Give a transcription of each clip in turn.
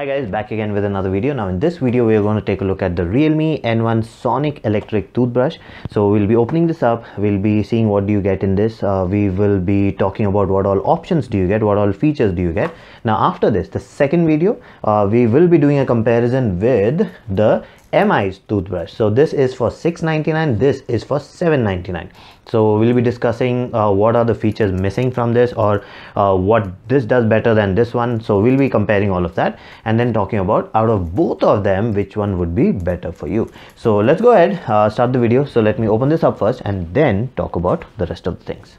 Hi guys, back again with another video. Now in this video, we are going to take a look at the Realme N1 Sonic Electric Toothbrush. So we'll be opening this up. We'll be seeing what do you get in this. Uh, we will be talking about what all options do you get, what all features do you get. Now after this, the second video, uh, we will be doing a comparison with the mi's toothbrush so this is for 6.99 this is for 7.99 so we'll be discussing uh, what are the features missing from this or uh, what this does better than this one so we'll be comparing all of that and then talking about out of both of them which one would be better for you so let's go ahead uh, start the video so let me open this up first and then talk about the rest of the things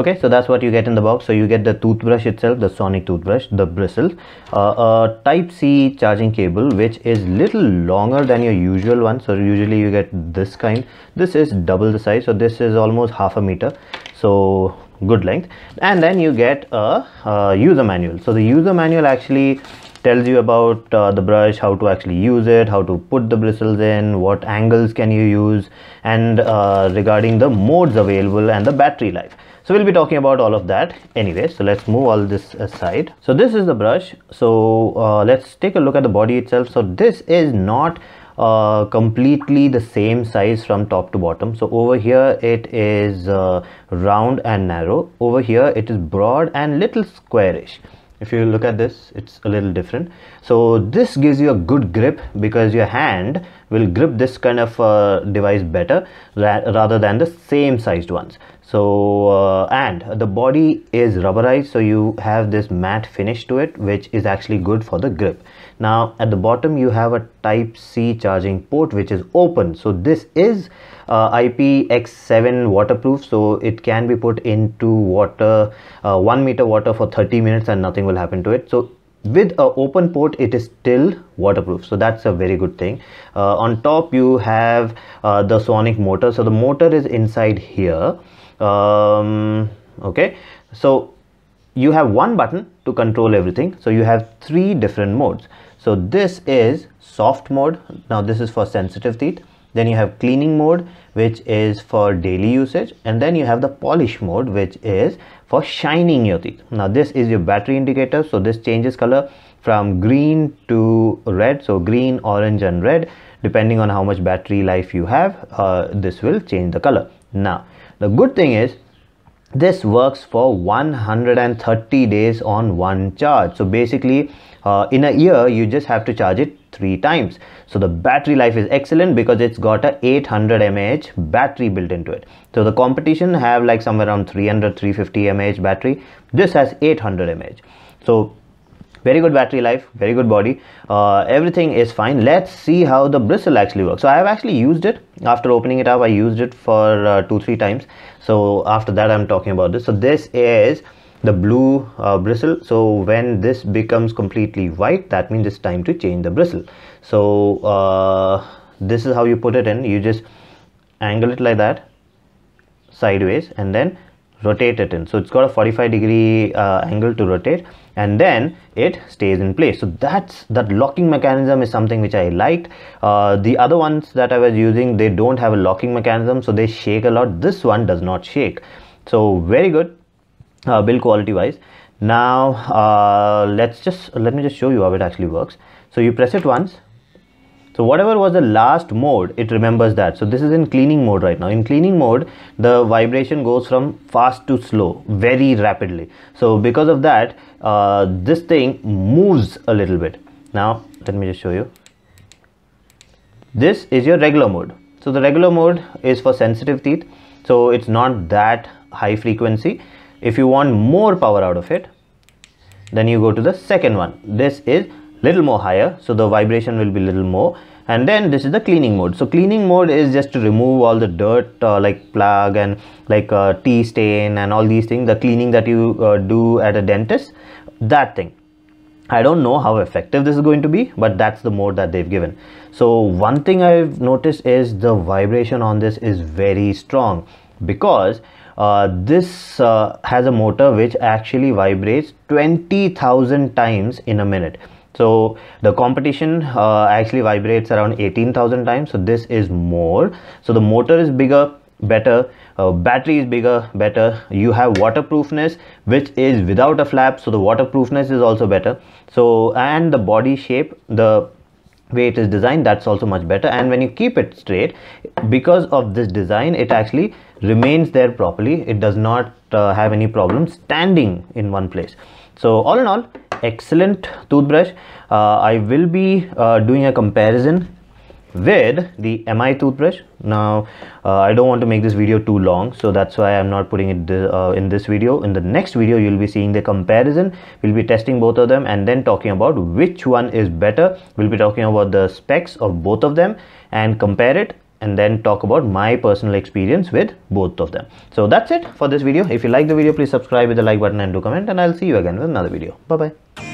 okay so that's what you get in the box so you get the toothbrush itself the sonic toothbrush the bristle uh, a type c charging cable which is little longer than your usual one so usually you get this kind this is double the size so this is almost half a meter so good length and then you get a, a user manual so the user manual actually tells you about uh, the brush how to actually use it how to put the bristles in what angles can you use and uh, regarding the modes available and the battery life so we'll be talking about all of that anyway so let's move all this aside so this is the brush so uh, let's take a look at the body itself so this is not uh, completely the same size from top to bottom so over here it is uh, round and narrow over here it is broad and little squarish if you look at this it's a little different so this gives you a good grip because your hand will grip this kind of uh, device better ra rather than the same sized ones so uh, and the body is rubberized so you have this matte finish to it which is actually good for the grip now at the bottom you have a type c charging port which is open so this is uh, ipx7 waterproof so it can be put into water uh, one meter water for 30 minutes and nothing will happen to it so with a open port it is still waterproof so that's a very good thing uh, on top you have uh, the sonic motor so the motor is inside here um, okay so you have one button to control everything so you have three different modes so this is soft mode now this is for sensitive teeth then you have cleaning mode which is for daily usage and then you have the polish mode which is for shining your teeth now this is your battery indicator so this changes color from green to red so green orange and red depending on how much battery life you have uh, this will change the color now the good thing is this works for 130 days on one charge so basically uh, in a year you just have to charge it three times so the battery life is excellent because it's got a 800 mAh battery built into it so the competition have like somewhere around 300 350 mAh battery this has 800 mAh so very good battery life very good body uh, everything is fine let's see how the bristle actually works so i have actually used it after opening it up i used it for uh, two three times so after that i'm talking about this so this is the blue uh, bristle so when this becomes completely white that means it's time to change the bristle so uh, this is how you put it in you just angle it like that sideways and then rotate it in so it's got a 45 degree uh, angle to rotate and then it stays in place so that's that locking mechanism is something which i liked uh, the other ones that i was using they don't have a locking mechanism so they shake a lot this one does not shake so very good uh, build quality wise now uh, let's just let me just show you how it actually works so you press it once so whatever was the last mode it remembers that so this is in cleaning mode right now in cleaning mode the vibration goes from fast to slow very rapidly so because of that uh, this thing moves a little bit now let me just show you this is your regular mode so the regular mode is for sensitive teeth so it's not that high frequency if you want more power out of it then you go to the second one this is little more higher so the vibration will be little more and then this is the cleaning mode so cleaning mode is just to remove all the dirt uh, like plug and like uh, tea stain and all these things the cleaning that you uh, do at a dentist that thing I don't know how effective this is going to be, but that's the mode that they've given. So one thing I've noticed is the vibration on this is very strong because uh, this uh, has a motor which actually vibrates 20,000 times in a minute so the competition uh, actually vibrates around 18,000 times so this is more so the motor is bigger better uh, battery is bigger better you have waterproofness which is without a flap so the waterproofness is also better so and the body shape the way it is designed that's also much better and when you keep it straight because of this design it actually remains there properly it does not uh, have any problem standing in one place so all in all excellent toothbrush uh, i will be uh, doing a comparison with the MI toothbrush. Now, uh, I don't want to make this video too long, so that's why I'm not putting it uh, in this video. In the next video, you'll be seeing the comparison. We'll be testing both of them and then talking about which one is better. We'll be talking about the specs of both of them and compare it and then talk about my personal experience with both of them. So that's it for this video. If you like the video, please subscribe with the like button and do comment and I'll see you again with another video. Bye-bye.